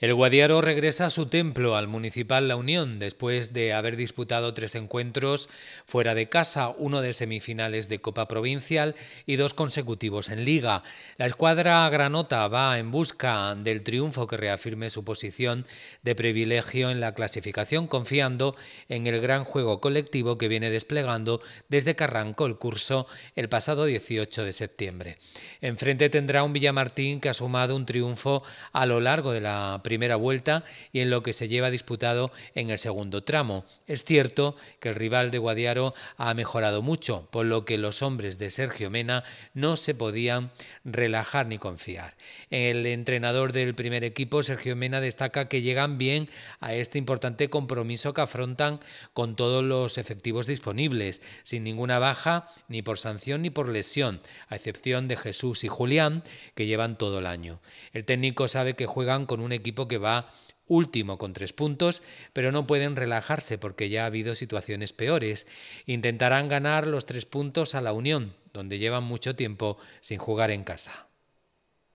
El Guadiaro regresa a su templo, al Municipal La Unión, después de haber disputado tres encuentros fuera de casa, uno de semifinales de Copa Provincial y dos consecutivos en Liga. La escuadra granota va en busca del triunfo que reafirme su posición de privilegio en la clasificación, confiando en el gran juego colectivo que viene desplegando desde que arrancó el curso el pasado 18 de septiembre. Enfrente tendrá un Villamartín que ha sumado un triunfo a lo largo de la primera vuelta y en lo que se lleva disputado en el segundo tramo. Es cierto que el rival de Guadiaro ha mejorado mucho, por lo que los hombres de Sergio Mena no se podían relajar ni confiar. El entrenador del primer equipo, Sergio Mena, destaca que llegan bien a este importante compromiso que afrontan con todos los efectivos disponibles, sin ninguna baja ni por sanción ni por lesión, a excepción de Jesús y Julián, que llevan todo el año. El técnico sabe que juegan con un equipo que va último con tres puntos, pero no pueden relajarse porque ya ha habido situaciones peores. Intentarán ganar los tres puntos a la Unión, donde llevan mucho tiempo sin jugar en casa.